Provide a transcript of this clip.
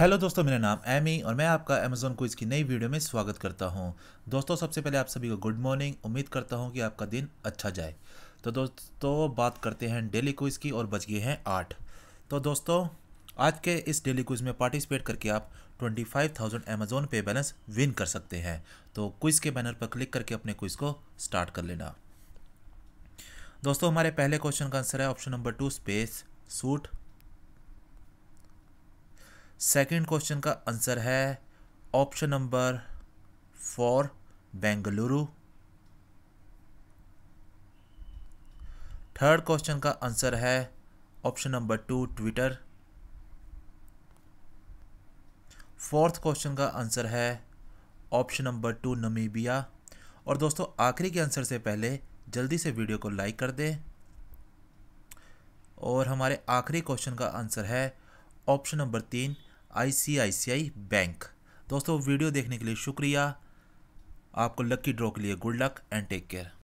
hello दोस्तों मेरा नाम एमी और मैं आपका अमेजोन को इसकी नई वीडियो में स्वागत करता हूं दोस्तों सबसे पहले आप सभी को गुड मॉर्निंग उम्मीद करता हूं कि आपका दिन अच्छा जाए तो दोस्तों बात करते हैं डेली क्विज़ की और बच गए हैं आठ तो दोस्तों आज के इस डेली क्विज़ में पार्टिसिपेट करके आप twenty five thousand Amazon pay balance win कर सकते हैं तो क्विज़ के बैनर पर क्लिक करके अपने क्विज़ को स्टार्ट कर लेना दोस्तों हमारे पहले क्वेश्चन का आंसर है option number two space suit second question का आंसर है option number four Bengaluru third question का आंसर है option number two Twitter fourth question का आंसर है ऑप्शन नंबर टू नमीबिया और दोस्तों आखिरी के आंसर से पहले जल्दी से वीडियो को लाइक कर दें और हमारे आखिरी क्वेश्चन का आंसर है ऑप्शन नंबर तीन आईसीआईसीआई बैंक दोस्तों वीडियो देखने के लिए शुक्रिया आपको लकी ड्रॉ के लिए good luck and take care